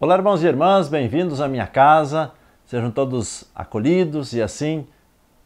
Olá, irmãos e irmãs, bem-vindos à minha casa. Sejam todos acolhidos e assim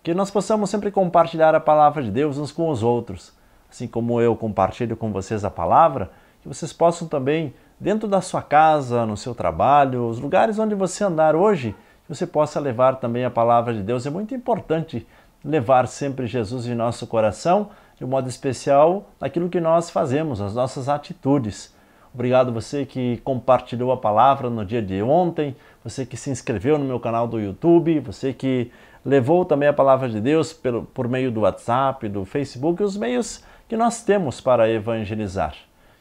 que nós possamos sempre compartilhar a palavra de Deus uns com os outros. Assim como eu compartilho com vocês a palavra, que vocês possam também, dentro da sua casa, no seu trabalho, os lugares onde você andar hoje, que você possa levar também a palavra de Deus. É muito importante levar sempre Jesus em nosso coração, de um modo especial naquilo que nós fazemos, as nossas atitudes. Obrigado você que compartilhou a palavra no dia de ontem, você que se inscreveu no meu canal do YouTube, você que levou também a palavra de Deus pelo, por meio do WhatsApp, do Facebook, os meios que nós temos para evangelizar.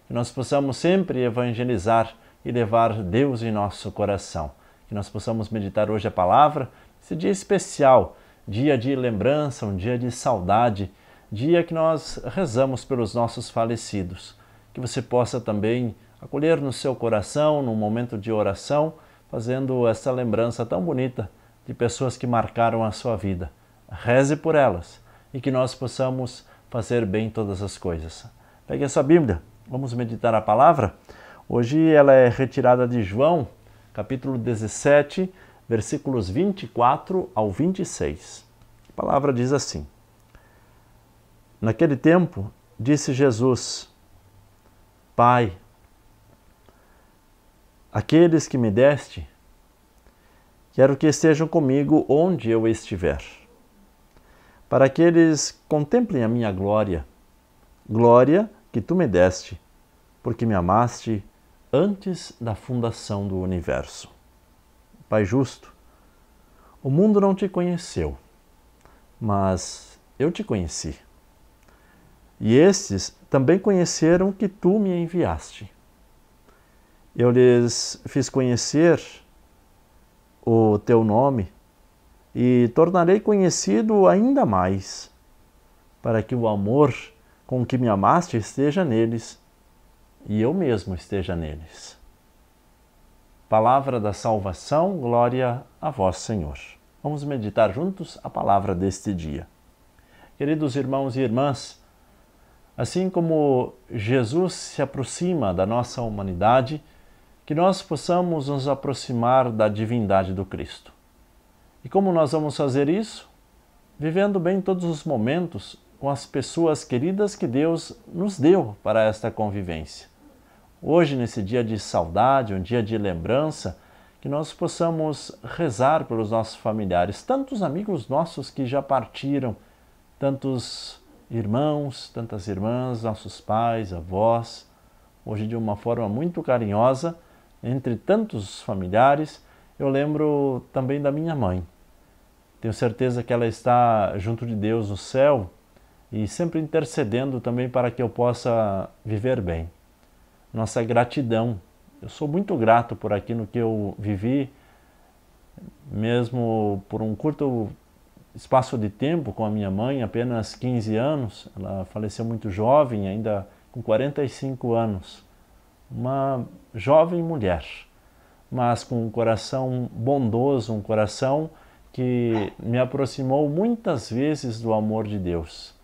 Que nós possamos sempre evangelizar e levar Deus em nosso coração. Que nós possamos meditar hoje a palavra, esse dia especial, dia de lembrança, um dia de saudade, dia que nós rezamos pelos nossos falecidos que você possa também acolher no seu coração, num momento de oração, fazendo essa lembrança tão bonita de pessoas que marcaram a sua vida. Reze por elas e que nós possamos fazer bem todas as coisas. Pegue essa Bíblia, vamos meditar a palavra. Hoje ela é retirada de João, capítulo 17, versículos 24 ao 26. A palavra diz assim: Naquele tempo, disse Jesus: Pai, aqueles que me deste, quero que estejam comigo onde eu estiver, para que eles contemplem a minha glória, glória que tu me deste, porque me amaste antes da fundação do universo. Pai justo, o mundo não te conheceu, mas eu te conheci e estes também conheceram que tu me enviaste. Eu lhes fiz conhecer o teu nome e tornarei conhecido ainda mais, para que o amor com que me amaste esteja neles e eu mesmo esteja neles. Palavra da salvação, glória a vós, Senhor. Vamos meditar juntos a palavra deste dia. Queridos irmãos e irmãs, Assim como Jesus se aproxima da nossa humanidade, que nós possamos nos aproximar da divindade do Cristo. E como nós vamos fazer isso? Vivendo bem todos os momentos com as pessoas queridas que Deus nos deu para esta convivência. Hoje, nesse dia de saudade, um dia de lembrança, que nós possamos rezar pelos nossos familiares, tantos amigos nossos que já partiram, tantos irmãos, tantas irmãs, nossos pais, avós, hoje de uma forma muito carinhosa, entre tantos familiares, eu lembro também da minha mãe. Tenho certeza que ela está junto de Deus no céu e sempre intercedendo também para que eu possa viver bem. Nossa gratidão. Eu sou muito grato por aquilo que eu vivi, mesmo por um curto espaço de tempo com a minha mãe, apenas 15 anos. Ela faleceu muito jovem, ainda com 45 anos. Uma jovem mulher, mas com um coração bondoso, um coração que me aproximou muitas vezes do amor de Deus.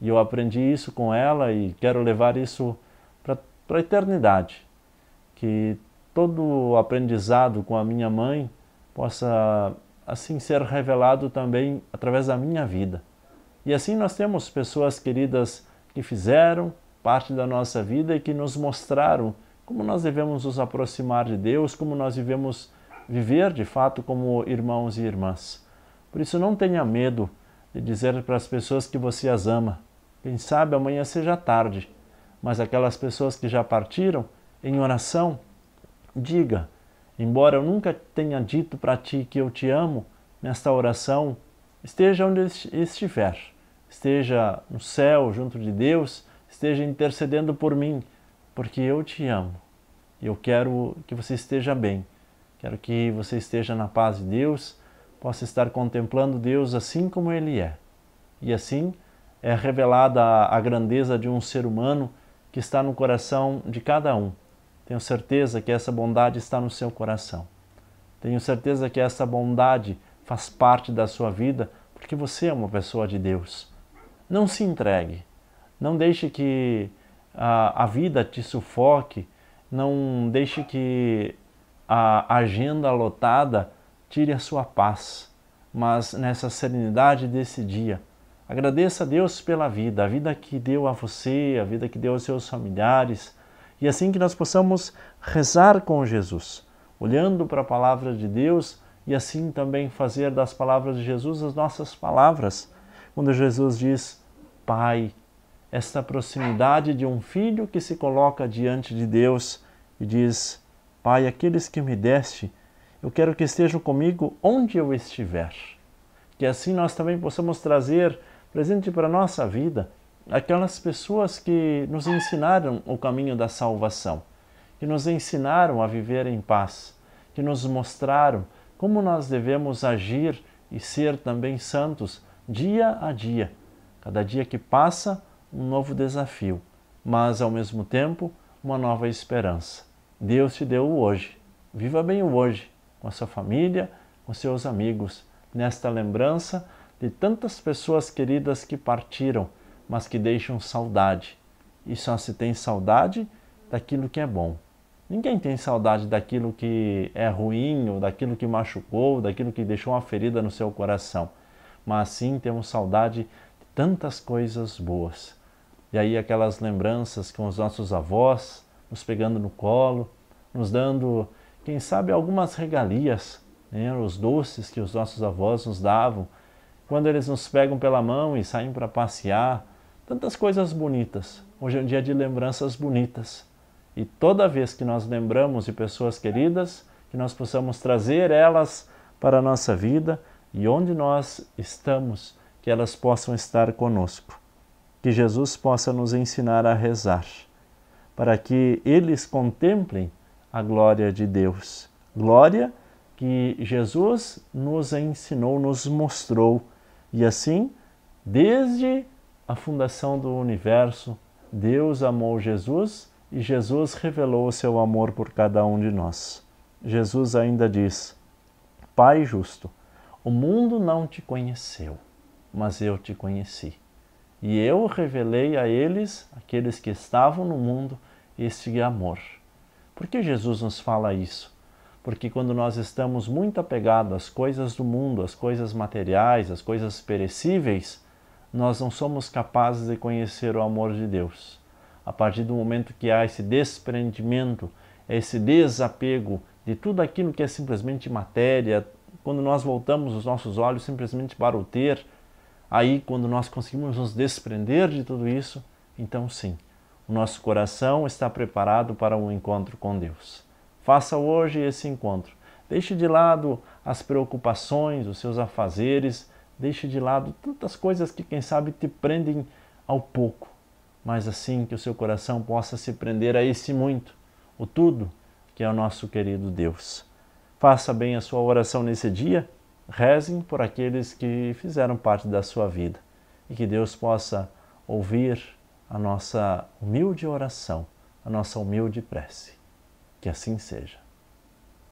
E eu aprendi isso com ela e quero levar isso para a eternidade. Que todo o aprendizado com a minha mãe possa assim ser revelado também através da minha vida. E assim nós temos pessoas queridas que fizeram parte da nossa vida e que nos mostraram como nós devemos nos aproximar de Deus, como nós devemos viver de fato como irmãos e irmãs. Por isso não tenha medo de dizer para as pessoas que você as ama. Quem sabe amanhã seja tarde, mas aquelas pessoas que já partiram, em oração, diga: Embora eu nunca tenha dito para ti que eu te amo, nesta oração, esteja onde estiver, esteja no céu junto de Deus, esteja intercedendo por mim, porque eu te amo. Eu quero que você esteja bem. Quero que você esteja na paz de Deus, possa estar contemplando Deus assim como ele é. E assim é revelada a grandeza de um ser humano que está no coração de cada um. Tenho certeza que essa bondade está no seu coração. Tenho certeza que essa bondade faz parte da sua vida porque você é uma pessoa de Deus. Não se entregue. Não deixe que a, ah, a vida te sufoque. Não deixe que a agenda lotada tire a sua paz. Mas nessa serenidade desse dia, agradeça a Deus pela vida, a vida que deu a você, a vida que deu aos seus familiares, e assim que nós possamos rezar com Jesus, olhando para a palavra de Deus e assim também fazer das palavras de Jesus as nossas palavras. Quando Jesus diz, Pai, esta proximidade de um filho que se coloca diante de Deus e diz: Pai, aqueles que me deste, eu quero que estejam comigo onde eu estiver. Que assim nós também possamos trazer presente para a nossa vida aquelas pessoas que nos ensinaram o caminho da salvação, que nos ensinaram a viver em paz, que nos mostraram como nós devemos agir e ser também santos dia a dia. Cada dia que passa, um novo desafio, mas ao mesmo tempo, uma nova esperança. Deus te deu o hoje. Viva bem o hoje, com a sua família, com seus amigos, nesta lembrança de tantas pessoas queridas que partiram mas que deixam saudade. E só se tem saudade daquilo que é bom. Ninguém tem saudade daquilo que é ruim, ou daquilo que machucou, ou daquilo que deixou uma ferida no seu coração. Mas sim temos saudade de tantas coisas boas. E aí aquelas lembranças com os nossos avós, nos pegando no colo, nos dando, quem sabe, algumas regalias, né? os doces que os nossos avós nos davam, quando eles nos pegam pela mão e saem para passear, tantas coisas bonitas. Hoje é um dia de lembranças bonitas. E toda vez que nós lembramos de pessoas queridas, que nós possamos trazer elas para a nossa vida e onde nós estamos, que elas possam estar conosco. Que Jesus possa nos ensinar a rezar, para que eles contemplem a glória de Deus. Glória que Jesus nos ensinou, nos mostrou. E assim, desde a fundação do universo, Deus amou Jesus e Jesus revelou o seu amor por cada um de nós. Jesus ainda diz: Pai justo, o mundo não te conheceu, mas eu te conheci. E eu revelei a eles, aqueles que estavam no mundo, este amor. Por que Jesus nos fala isso? Porque quando nós estamos muito apegados às coisas do mundo, às coisas materiais, às coisas perecíveis, nós não somos capazes de conhecer o amor de Deus. A partir do momento que há esse desprendimento, esse desapego de tudo aquilo que é simplesmente matéria, quando nós voltamos os nossos olhos simplesmente para o ter, aí quando nós conseguimos nos desprender de tudo isso, então sim, o nosso coração está preparado para um encontro com Deus. Faça hoje esse encontro. Deixe de lado as preocupações, os seus afazeres, Deixe de lado tantas coisas que, quem sabe, te prendem ao pouco, mas assim que o seu coração possa se prender a esse muito, o tudo que é o nosso querido Deus. Faça bem a sua oração nesse dia, rezem por aqueles que fizeram parte da sua vida e que Deus possa ouvir a nossa humilde oração, a nossa humilde prece. Que assim seja.